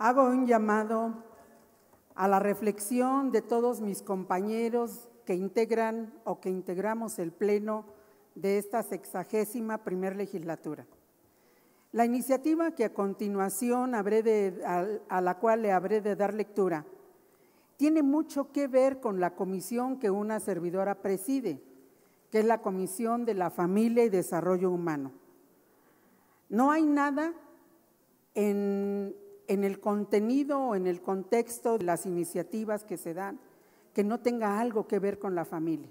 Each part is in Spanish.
hago un llamado a la reflexión de todos mis compañeros que integran o que integramos el Pleno de esta sexagésima primera legislatura. La iniciativa que a continuación habré de, a la cual le habré de dar lectura tiene mucho que ver con la comisión que una servidora preside, que es la Comisión de la Familia y Desarrollo Humano. No hay nada en en el contenido o en el contexto de las iniciativas que se dan, que no tenga algo que ver con la familia.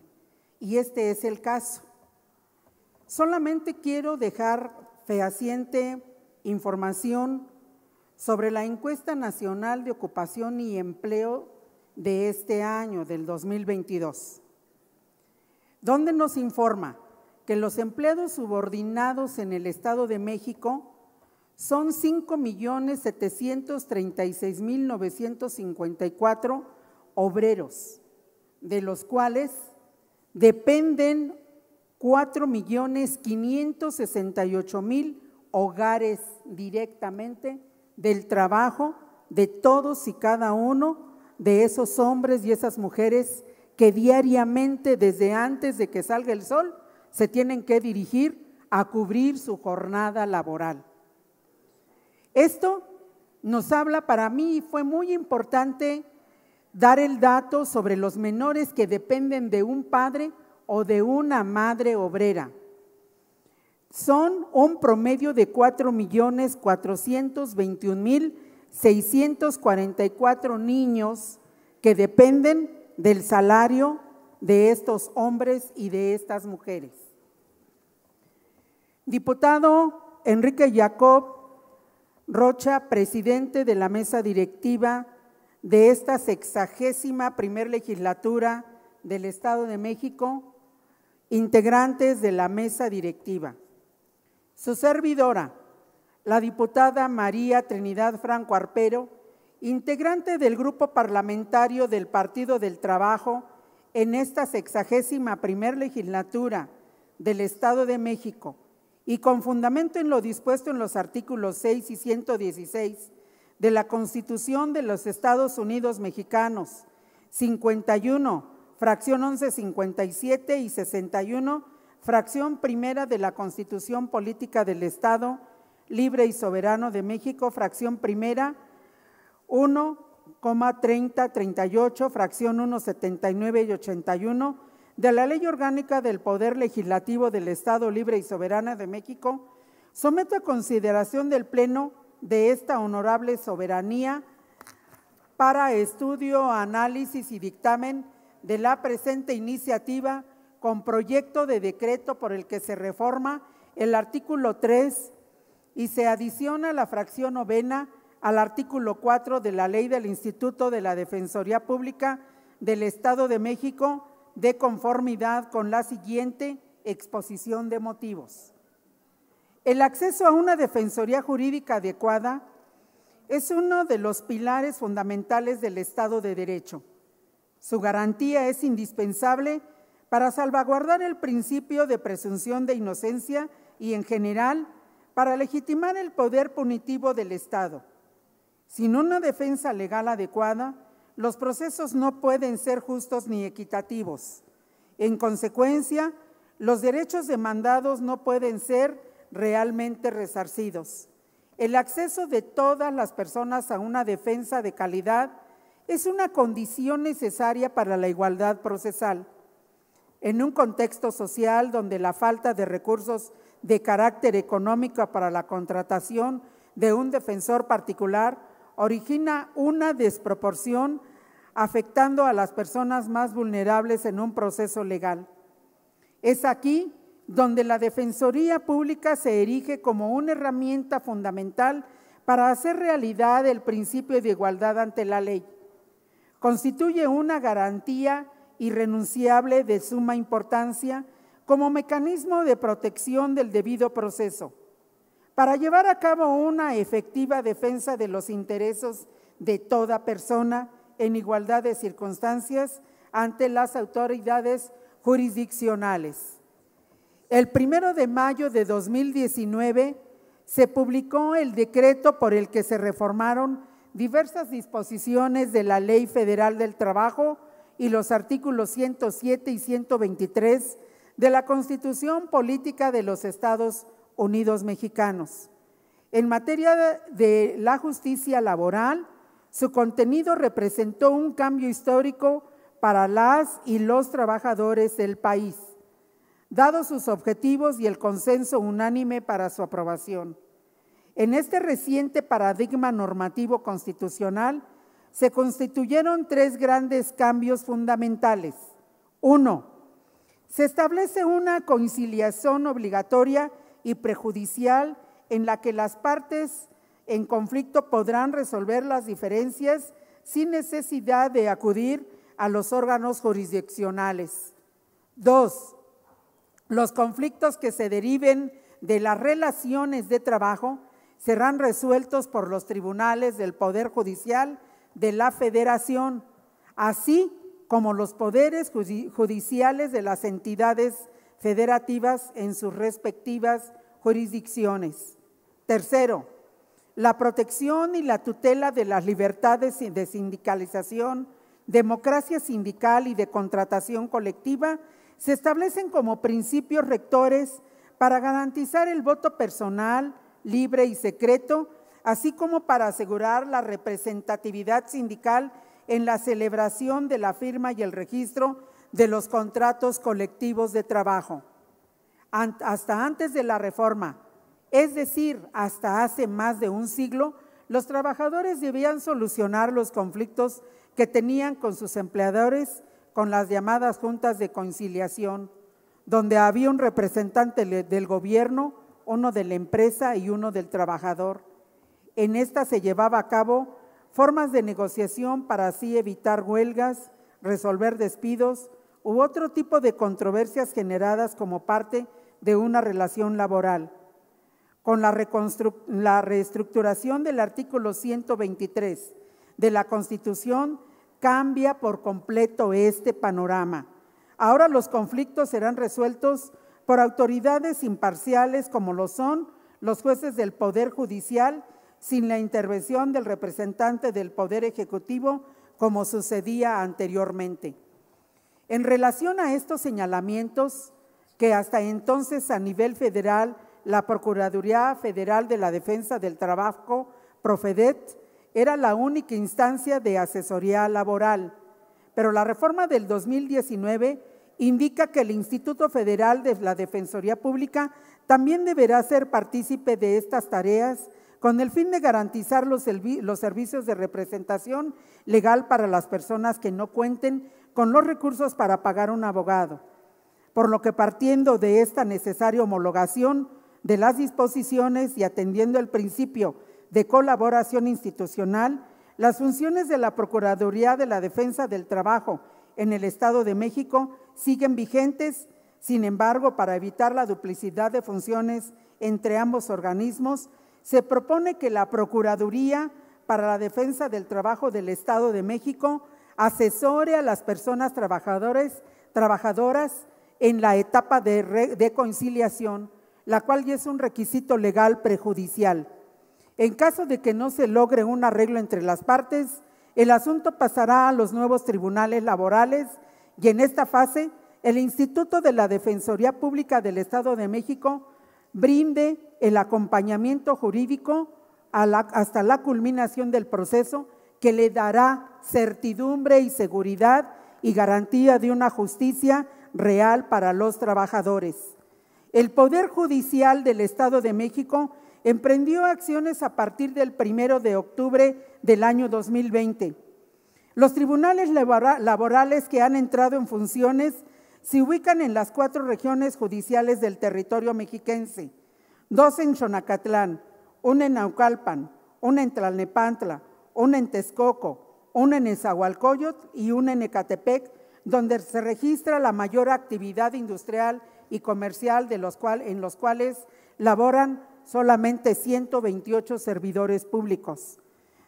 Y este es el caso. Solamente quiero dejar fehaciente información sobre la encuesta nacional de ocupación y empleo de este año, del 2022, donde nos informa que los empleados subordinados en el Estado de México son 5.736.954 obreros, de los cuales dependen 4.568.000 hogares directamente del trabajo de todos y cada uno de esos hombres y esas mujeres que diariamente, desde antes de que salga el sol, se tienen que dirigir a cubrir su jornada laboral. Esto nos habla para mí, y fue muy importante dar el dato sobre los menores que dependen de un padre o de una madre obrera. Son un promedio de 4.421.644 niños que dependen del salario de estos hombres y de estas mujeres. Diputado Enrique Jacob Rocha, presidente de la mesa directiva de esta sexagésima primera legislatura del Estado de México, integrantes de la mesa directiva. Su servidora, la diputada María Trinidad Franco Arpero, integrante del grupo parlamentario del Partido del Trabajo en esta sexagésima primera legislatura del Estado de México, y con fundamento en lo dispuesto en los artículos 6 y 116 de la Constitución de los Estados Unidos Mexicanos, 51, fracción 1157 y 61, fracción primera de la Constitución Política del Estado Libre y Soberano de México, fracción primera, 1,3038, fracción 179 y 81, de la Ley Orgánica del Poder Legislativo del Estado Libre y Soberana de México, someto a consideración del Pleno de esta honorable soberanía para estudio, análisis y dictamen de la presente iniciativa con proyecto de decreto por el que se reforma el artículo 3 y se adiciona la fracción novena al artículo 4 de la Ley del Instituto de la Defensoría Pública del Estado de México de conformidad con la siguiente exposición de motivos. El acceso a una defensoría jurídica adecuada es uno de los pilares fundamentales del Estado de Derecho. Su garantía es indispensable para salvaguardar el principio de presunción de inocencia y, en general, para legitimar el poder punitivo del Estado. Sin una defensa legal adecuada, los procesos no pueden ser justos ni equitativos. En consecuencia, los derechos demandados no pueden ser realmente resarcidos. El acceso de todas las personas a una defensa de calidad es una condición necesaria para la igualdad procesal. En un contexto social donde la falta de recursos de carácter económico para la contratación de un defensor particular origina una desproporción afectando a las personas más vulnerables en un proceso legal. Es aquí donde la Defensoría Pública se erige como una herramienta fundamental para hacer realidad el principio de igualdad ante la ley. Constituye una garantía irrenunciable de suma importancia como mecanismo de protección del debido proceso. Para llevar a cabo una efectiva defensa de los intereses de toda persona, en igualdad de circunstancias ante las autoridades jurisdiccionales. El primero de mayo de 2019 se publicó el decreto por el que se reformaron diversas disposiciones de la Ley Federal del Trabajo y los artículos 107 y 123 de la Constitución Política de los Estados Unidos Mexicanos. En materia de la justicia laboral, su contenido representó un cambio histórico para las y los trabajadores del país, dado sus objetivos y el consenso unánime para su aprobación. En este reciente paradigma normativo constitucional se constituyeron tres grandes cambios fundamentales. Uno, se establece una conciliación obligatoria y prejudicial en la que las partes en conflicto podrán resolver las diferencias sin necesidad de acudir a los órganos jurisdiccionales. Dos, los conflictos que se deriven de las relaciones de trabajo serán resueltos por los tribunales del Poder Judicial de la Federación, así como los poderes judiciales de las entidades federativas en sus respectivas jurisdicciones. Tercero, la protección y la tutela de las libertades de sindicalización, democracia sindical y de contratación colectiva se establecen como principios rectores para garantizar el voto personal, libre y secreto, así como para asegurar la representatividad sindical en la celebración de la firma y el registro de los contratos colectivos de trabajo. Hasta antes de la reforma, es decir, hasta hace más de un siglo, los trabajadores debían solucionar los conflictos que tenían con sus empleadores con las llamadas juntas de conciliación, donde había un representante del gobierno, uno de la empresa y uno del trabajador. En esta se llevaba a cabo formas de negociación para así evitar huelgas, resolver despidos u otro tipo de controversias generadas como parte de una relación laboral con la, reestructuración del artículo 123 de la Constitución cambia por completo este panorama. Ahora los conflictos serán resueltos por autoridades imparciales como lo son los jueces del Poder Judicial sin la intervención del representante del Poder Ejecutivo como sucedía anteriormente. En relación a estos señalamientos, que hasta entonces a nivel federal la Procuraduría Federal de la Defensa del Trabajo, Profedet, era la única instancia de asesoría laboral, pero la reforma del 2019 indica que el Instituto Federal de la Defensoría Pública también deberá ser partícipe de estas tareas con el fin de garantizar los, los, servicios de representación legal para las personas que no cuenten con los recursos para pagar un abogado. Por lo que partiendo de esta necesaria homologación, de las disposiciones y atendiendo el principio de colaboración institucional, las funciones de la Procuraduría de la Defensa del Trabajo en el Estado de México siguen vigentes, sin embargo, para evitar la duplicidad de funciones entre ambos organismos, se propone que la Procuraduría para la Defensa del Trabajo del Estado de México asesore a las personas trabajadoras en la etapa de, de conciliación la cual ya es un requisito legal prejudicial. En caso de que no se logre un arreglo entre las partes, el asunto pasará a los nuevos tribunales laborales y en esta fase el Instituto de la Defensoría Pública del Estado de México brinde el acompañamiento jurídico hasta la culminación del proceso que le dará certidumbre y seguridad y garantía de una justicia real para los trabajadores. El Poder Judicial del Estado de México emprendió acciones a partir del 1 de octubre del año 2020. Los tribunales laborales que han entrado en funciones se ubican en las cuatro regiones judiciales del territorio mexiquense, dos en Xonacatlán, una en Naucalpan, una en Tlalnepantla, una en Texcoco, una en Ezahualcoyot y una en Ecatepec, donde se registra la mayor actividad industrial y comercial de los cual, en los cuales laboran solamente 128 servidores públicos.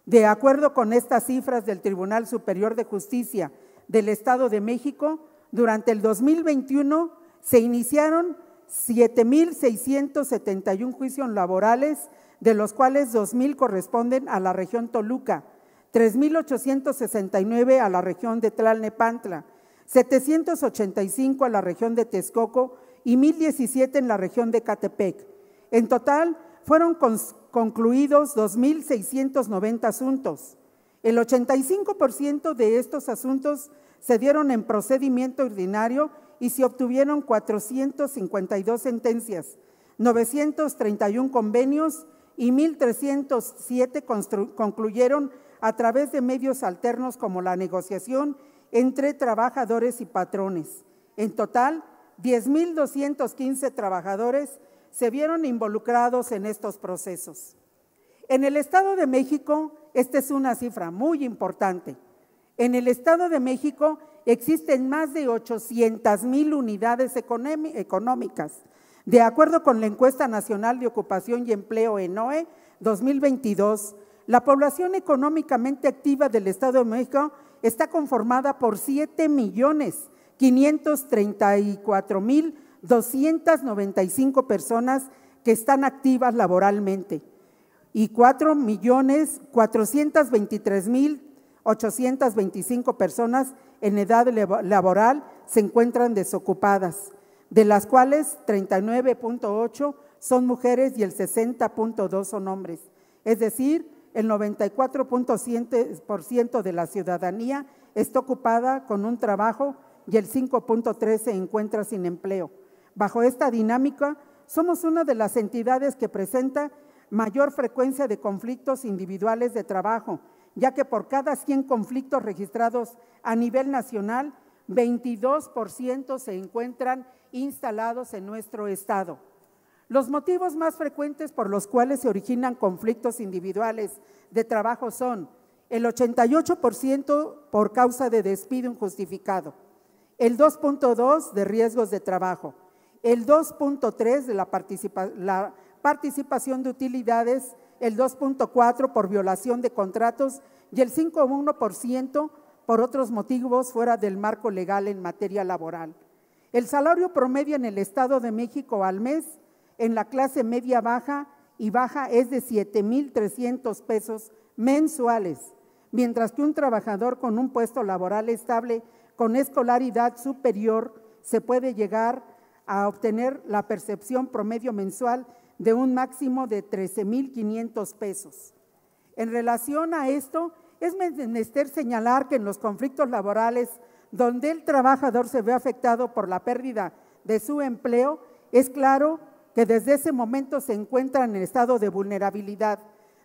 De acuerdo con estas cifras del Tribunal Superior de Justicia del Estado de México, durante el 2021 se iniciaron 7.671 juicios laborales, de los cuales 2.000 corresponden a la región Toluca, 3.869 a la región de Tlalnepantla, 785 a la región de Texcoco y 1017 en la región de Catepec. En total, fueron concluidos 2.690 asuntos. El 85% de estos asuntos se dieron en procedimiento ordinario y se obtuvieron 452 sentencias, 931 convenios y 1.307 concluyeron a través de medios alternos como la negociación entre trabajadores y patrones. En total, 10.215 trabajadores se vieron involucrados en estos procesos. En el Estado de México, esta es una cifra muy importante. En el Estado de México existen más de 800,000 unidades económicas. De acuerdo con la encuesta nacional de ocupación y empleo ENOE 2022, la población económicamente activa del Estado de México está conformada por 7 millones 534.295 personas que están activas laboralmente y 4.423.825 personas en edad laboral se encuentran desocupadas, de las cuales 39.8 son mujeres y el 60.2 son hombres. Es decir, el 94.7% de la ciudadanía está ocupada con un trabajo y el 5.3 se encuentra sin empleo. Bajo esta dinámica, somos una de las entidades que presenta mayor frecuencia de conflictos individuales de trabajo, ya que por cada 100 conflictos registrados a nivel nacional, 22% se encuentran instalados en nuestro Estado. Los motivos más frecuentes por los cuales se originan conflictos individuales de trabajo son el 88% por causa de despido injustificado, el 2.2 de riesgos de trabajo, el 2.3 de la, participación de utilidades, el 2.4 por violación de contratos y el 5.1% por otros motivos fuera del marco legal en materia laboral. El salario promedio en el Estado de México al mes en la clase media baja y baja es de 7.300 pesos mensuales, mientras que un trabajador con un puesto laboral estable con escolaridad superior se puede llegar a obtener la percepción promedio mensual de un máximo de 13.500 pesos. En relación a esto, es menester señalar que en los conflictos laborales donde el trabajador se ve afectado por la pérdida de su empleo, es claro que desde ese momento se encuentra en el estado de vulnerabilidad,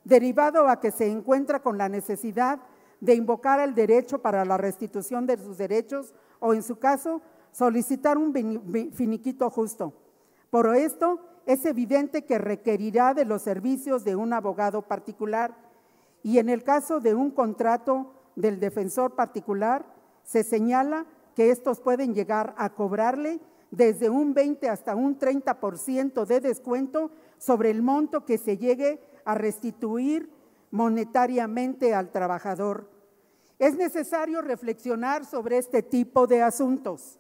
derivado a que se encuentra con la necesidad de invocar el derecho para la restitución de sus derechos o, en su caso, solicitar un finiquito justo. Por esto, es evidente que requerirá de los servicios de un abogado particular y en el caso de un contrato del defensor particular, se señala que estos pueden llegar a cobrarle desde un 20 hasta un 30% de descuento sobre el monto que se llegue a restituir monetariamente al trabajador. Es necesario reflexionar sobre este tipo de asuntos.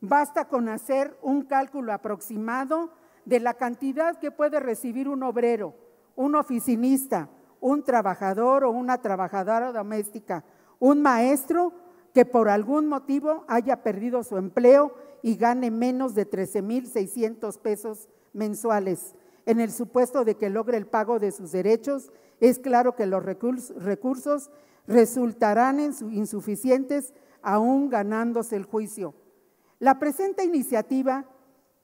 Basta con hacer un cálculo aproximado de la cantidad que puede recibir un obrero, un oficinista, un trabajador o una trabajadora doméstica, un maestro que por algún motivo haya perdido su empleo y gane menos de 13.600 pesos mensuales, en el supuesto de que logre el pago de sus derechos es claro que los recursos resultarán insuficientes aún ganándose el juicio. La presente iniciativa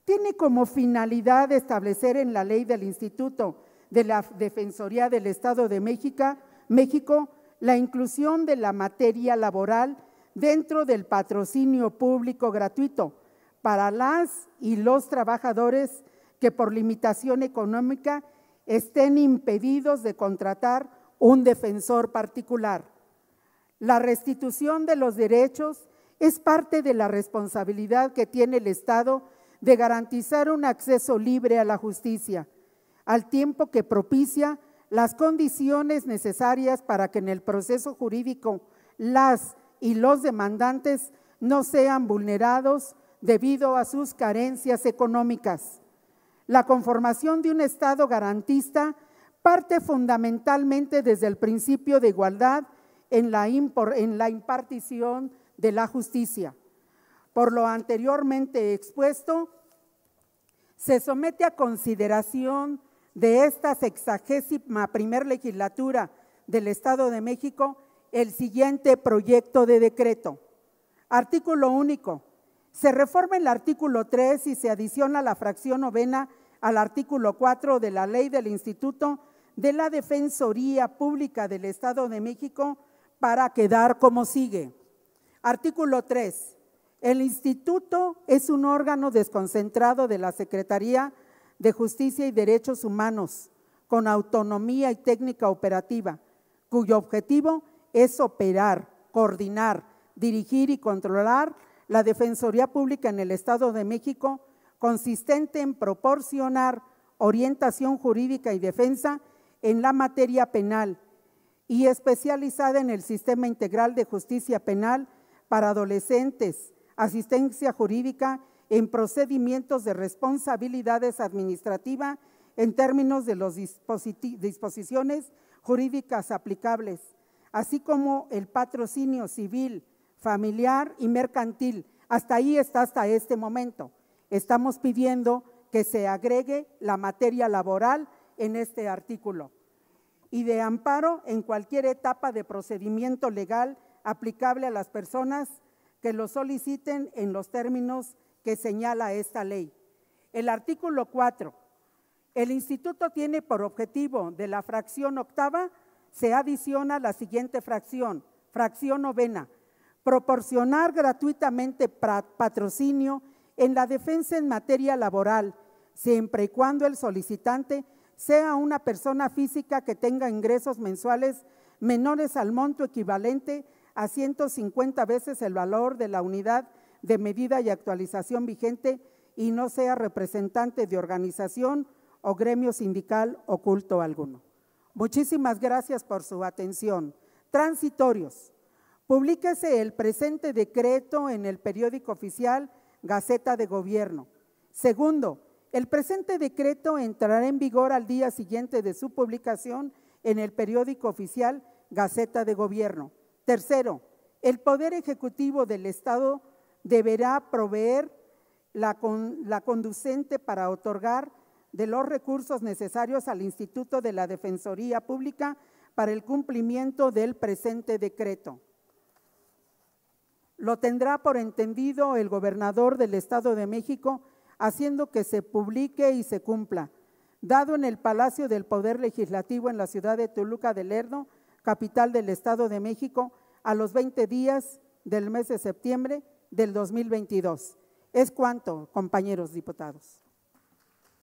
tiene como finalidad establecer en la ley del Instituto de la Defensoría del Estado de México, México la inclusión de la materia laboral dentro del patrocinio público gratuito para las y los trabajadores que por limitación económica estén impedidos de contratar un defensor particular. La restitución de los derechos es parte de la responsabilidad que tiene el Estado de garantizar un acceso libre a la justicia, al tiempo que propicia las condiciones necesarias para que en el proceso jurídico las y los demandantes no sean vulnerados debido a sus carencias económicas. La conformación de un Estado garantista parte fundamentalmente desde el principio de igualdad en la, impartición de la justicia. Por lo anteriormente expuesto, se somete a consideración de esta sexagésima primera legislatura del Estado de México el siguiente proyecto de decreto. Artículo único. Se reforma el artículo 3 y se adiciona la fracción novena al artículo 4 de la ley del Instituto de la Defensoría Pública del Estado de México para quedar como sigue. Artículo 3. El instituto es un órgano desconcentrado de la Secretaría de Justicia y Derechos Humanos, con autonomía y técnica operativa, cuyo objetivo es operar, coordinar, dirigir y controlar la Defensoría Pública en el Estado de México consistente en proporcionar orientación jurídica y defensa en la materia penal y especializada en el sistema integral de justicia penal para adolescentes, asistencia jurídica en procedimientos de responsabilidades administrativa en términos de las disposiciones jurídicas aplicables, así como el patrocinio civil, familiar y mercantil. Hasta ahí está hasta este momento. Estamos pidiendo que se agregue la materia laboral en este artículo y de amparo en cualquier etapa de procedimiento legal aplicable a las personas que lo soliciten en los términos que señala esta ley. El artículo 4. El instituto tiene por objetivo de la fracción octava se adiciona la siguiente fracción, fracción novena, proporcionar gratuitamente patrocinio en la defensa en materia laboral, siempre y cuando el solicitante sea una persona física que tenga ingresos mensuales menores al monto equivalente a 150 veces el valor de la unidad de medida y actualización vigente y no sea representante de organización o gremio sindical oculto alguno. Muchísimas gracias por su atención. Transitorios. Publíquese el presente decreto en el periódico oficial Gaceta de Gobierno. Segundo, el presente decreto entrará en vigor al día siguiente de su publicación en el periódico oficial Gaceta de Gobierno. Tercero, el Poder Ejecutivo del Estado deberá proveer la, conducente para otorgar de los recursos necesarios al Instituto de la Defensoría Pública para el cumplimiento del presente decreto. Lo tendrá por entendido el gobernador del Estado de México, haciendo que se publique y se cumpla. Dado en el Palacio del Poder Legislativo en la ciudad de Toluca del Lerdo, capital del Estado de México, a los 20 días del mes de septiembre del 2022. Es cuanto, compañeros diputados.